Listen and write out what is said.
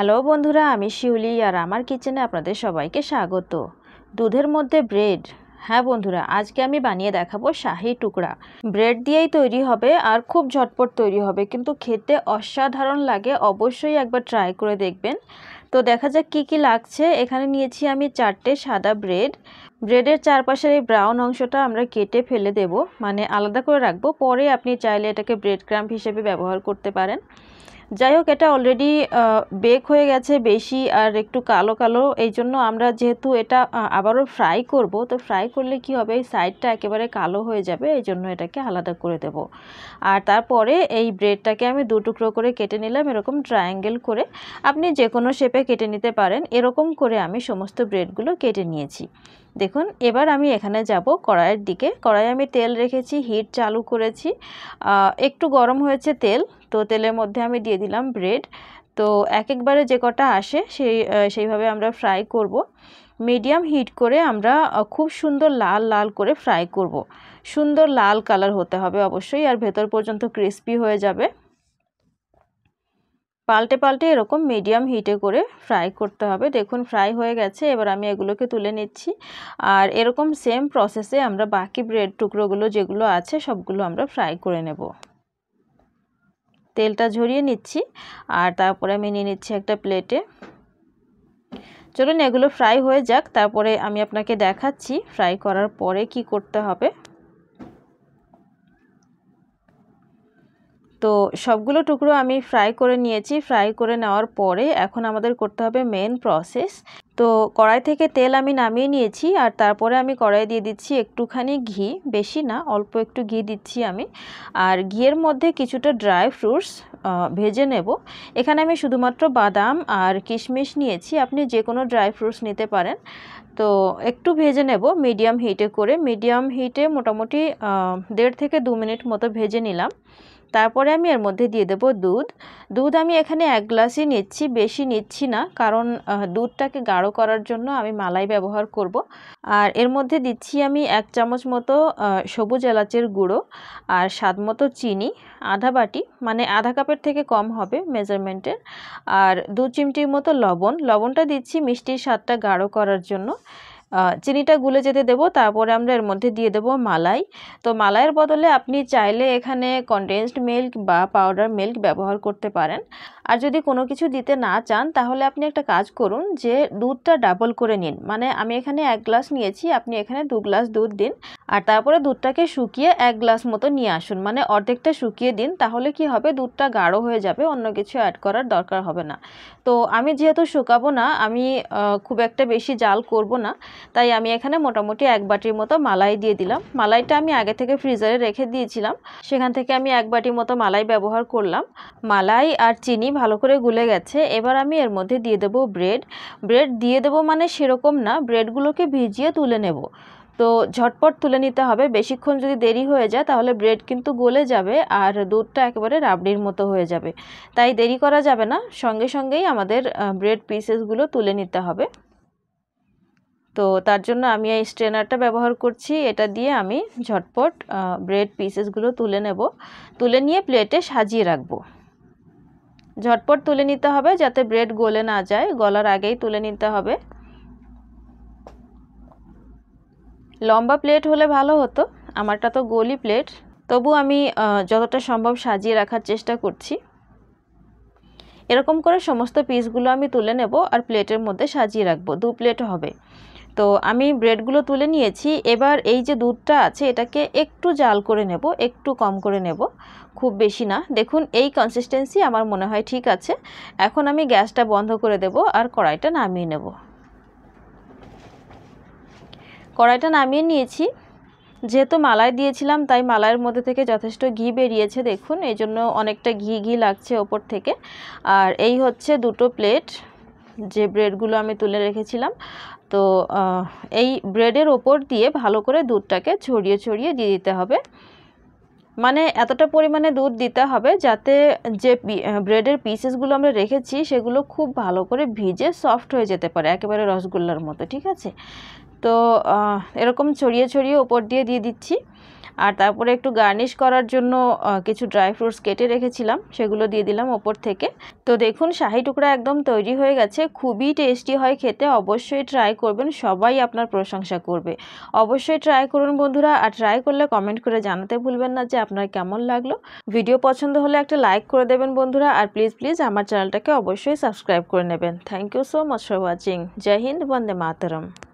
Hello বন্ধুরা আমি শিউলি আর আমার কিচেনে আপনাদের সবাইকে স্বাগত দুধের মধ্যে ব্রেড হ্যাঁ বন্ধুরা আজকে আমি বানিয়ে দেখাবো শাহি টুকরা ব্রেড দিয়েই তৈরি হবে আর খুব ঝটপট তৈরি হবে কিন্তু খেতে অসাধারণ লাগে অবশ্যই একবার ট্রাই করে দেখবেন তো দেখা যাক কি কি লাগছে এখানে নিয়েছি আমি চারটে সাদা ব্রেড ব্রেডের চারপাশের এই ব্রাউন অংশটা আমরা কেটে ফেলে দেব মানে আলাদা করে রাখবো পরে আপনি চাইলে এটাকে ব্রেড ক্রাম্প হিসেবে ব্যবহার করতে পারেন যাই হোক এটা অলরেডি বেক হয়ে গেছে বেশি আর একটু কালো কালো এই জন্য আমরা যেহেতু এটা আবারও ফ্রাই করব তো ফ্রাই করলে কি হবে এই সাইডটা একেবারে কালো হয়ে যাবে এই জন্য এটাকে আলাদা করে দেব আর তারপরে এই ব্রেডটাকে আমি দু টুকরো করে কেটে নিলাম এরকম ট্রায়াঙ্গেল করে আপনি যে কোনো শেপে কেটে নিতে পারেন এরকম করে আমি সমস্ত ব্রেডগুলো কেটে নিয়েছি দেখুন এবার আমি এখানে যাব কড়াইয়ের দিকে কড়াই আমি তেল রেখেছি হিট চালু করেছি একটু গরম হয়েছে তেল তো তেলের মধ্যে আমি দিয়ে দিলাম ব্রেড তো এক একবারে যে কটা আসে সেই সেইভাবে আমরা ফ্রাই করব। মিডিয়াম হিট করে আমরা খুব সুন্দর লাল লাল করে ফ্রাই করব। সুন্দর লাল কালার হতে হবে অবশ্যই আর ভেতর পর্যন্ত ক্রিস্পি হয়ে যাবে পাল্টে পাল্টে এরকম মিডিয়াম হিটে করে ফ্রাই করতে হবে দেখুন ফ্রাই হয়ে গেছে এবার আমি এগুলোকে তুলে নিচ্ছি আর এরকম সেম প্রসেসে আমরা বাকি ব্রেড টুকরোগুলো যেগুলো আছে সবগুলো আমরা ফ্রাই করে নেব তেলটা ঝরিয়ে নিচ্ছি আর তারপরে আমি নিয়ে নিচ্ছি একটা প্লেটে চলুন এগুলো ফ্রাই হয়ে যাক তারপরে আমি আপনাকে দেখাচ্ছি ফ্রাই করার পরে কি করতে হবে তো সবগুলো টুকরো আমি ফ্রাই করে নিয়েছি ফ্রাই করে নেওয়ার পরে এখন আমাদের করতে হবে মেন প্রসেস তো কড়াই থেকে তেল আমি নামিয়ে নিয়েছি আর তারপরে আমি কড়াই দিয়ে দিচ্ছি একটুখানি ঘি বেশি না অল্প একটু ঘি দিচ্ছি আমি আর ঘিয়ের মধ্যে কিছুটা ড্রাই ফ্রুটস ভেজে নেব এখানে আমি শুধুমাত্র বাদাম আর কিশমিশ নিয়েছি আপনি যে কোনো ড্রাই ফ্রুটস নিতে পারেন তো একটু ভেজে নেব মিডিয়াম হিটে করে মিডিয়াম হিটে মোটামুটি দেড় থেকে দু মিনিট মতো ভেজে নিলাম তারপরে আমি এর মধ্যে দিয়ে দেব দুধ দুধ আমি এখানে এক গ্লাসই নিচ্ছি বেশি নিচ্ছি না কারণ দুধটাকে গাঢ় করার জন্য আমি মালাই ব্যবহার করব আর এর মধ্যে দিচ্ছি আমি এক চামচ মতো সবুজ এলাচের গুঁড়ো আর স্বাদ মতো চিনি আধা বাটি মানে আধা কাপের থেকে কম হবে মেজারমেন্টের আর দু চিমটির মতো লবণ লবণটা দিচ্ছি মিষ্টির স্বাদটা গাঢ় করার জন্য চিনিটা গুলে যেতে দেব তারপরে আমরা এর মধ্যে দিয়ে দেব মালাই তো মালাইয়ের বদলে আপনি চাইলে এখানে কনডেন্সড মিল্ক বা পাউডার মিল্ক ব্যবহার করতে পারেন আর যদি কোনো কিছু দিতে না চান তাহলে আপনি একটা কাজ করুন যে দুধটা ডাবল করে নিন মানে আমি এখানে এক গ্লাস নিয়েছি আপনি এখানে দু গ্লাস দুধ দিন আর তারপরে দুধটাকে শুকিয়ে এক গ্লাস মতো নিয়ে আসুন মানে অর্ধেকটা শুকিয়ে দিন তাহলে কি হবে দুধটা গাঢ় হয়ে যাবে অন্য কিছু অ্যাড করার দরকার হবে না তো আমি যেহেতু শুকাবো না আমি খুব একটা বেশি জাল করব না তাই আমি এখানে মোটামুটি এক বাটির মতো মালাই দিয়ে দিলাম মালাইটা আমি আগে থেকে ফ্রিজারে রেখে দিয়েছিলাম সেখান থেকে আমি এক বাটির মতো মালাই ব্যবহার করলাম মালাই আর চিনি ভালো করে গুলে গেছে এবার আমি এর মধ্যে দিয়ে দেব ব্রেড ব্রেড দিয়ে দেব মানে সেরকম না ব্রেডগুলোকে ভিজিয়ে তুলে নেব তো ঝটপট তুলে নিতে হবে বেশিক্ষণ যদি দেরি হয়ে যায় তাহলে ব্রেড কিন্তু গলে যাবে আর দুধটা একেবারে রাবড়ির মতো হয়ে যাবে তাই দেরি করা যাবে না সঙ্গে সঙ্গেই আমাদের ব্রেড পিসেসগুলো তুলে নিতে হবে তো তার জন্য আমি এই স্ট্রেনারটা ব্যবহার করছি এটা দিয়ে আমি ঝটপট ব্রেড পিসেসগুলো তুলে নেব তুলে নিয়ে প্লেটে সাজিয়ে রাখবো ঝটপট তুলে নিতে হবে যাতে ব্রেড গলে না যায় গলার আগেই তুলে নিতে হবে লম্বা প্লেট হলে ভালো হতো আমারটা তো গোলি প্লেট তবু আমি যতটা সম্ভব সাজিয়ে রাখার চেষ্টা করছি এরকম করে সমস্ত পিসগুলো আমি তুলে নেব আর প্লেটের মধ্যে সাজিয়ে রাখবো দু প্লেট হবে তো আমি ব্রেডগুলো তুলে নিয়েছি এবার এই যে দুধটা আছে এটাকে একটু জাল করে নেব একটু কম করে নেব খুব বেশি না দেখুন এই কনসিস্টেন্সি আমার মনে হয় ঠিক আছে এখন আমি গ্যাসটা বন্ধ করে দেব আর কড়াইটা নামিয়ে নেব কড়াইটা নামিয়ে নিয়েছি যেহেতু মালাই দিয়েছিলাম তাই মালাইয়ের মধ্যে থেকে যথেষ্ট ঘি বেরিয়েছে দেখুন এই জন্য অনেকটা ঘি ঘি লাগছে ওপর থেকে আর এই হচ্ছে দুটো প্লেট যে ব্রেডগুলো আমি তুলে রেখেছিলাম তো এই ব্রেডের ওপর দিয়ে ভালো করে দুধটাকে ছড়িয়ে ছড়িয়ে দিয়ে দিতে হবে মানে এতটা পরিমাণে দুধ দিতে হবে যাতে যে ব্রেডের পিসেসগুলো আমরা রেখেছি সেগুলো খুব ভালো করে ভিজে সফট হয়ে যেতে পারে একেবারে রসগোল্লার মতো ঠিক আছে তো এরকম ছড়িয়ে ছড়িয়ে ওপর দিয়ে দিয়ে দিচ্ছি আর তারপরে একটু গার্নিশ করার জন্য কিছু ড্রাই ফ্রুটস কেটে রেখেছিলাম সেগুলো দিয়ে দিলাম ওপর থেকে তো দেখুন শাহি টুকরা একদম তৈরি হয়ে গেছে খুবই টেস্টি হয় খেতে অবশ্যই ট্রাই করবেন সবাই আপনার প্রশংসা করবে অবশ্যই ট্রাই করুন বন্ধুরা আর ট্রাই করলে কমেন্ট করে জানাতে ভুলবেন না যে আপনার কেমন লাগলো ভিডিও পছন্দ হলে একটা লাইক করে দেবেন বন্ধুরা আর প্লিজ প্লিজ আমার চ্যানেলটাকে অবশ্যই সাবস্ক্রাইব করে নেবেন thank you so much for watching Jai Hind Vande Mataram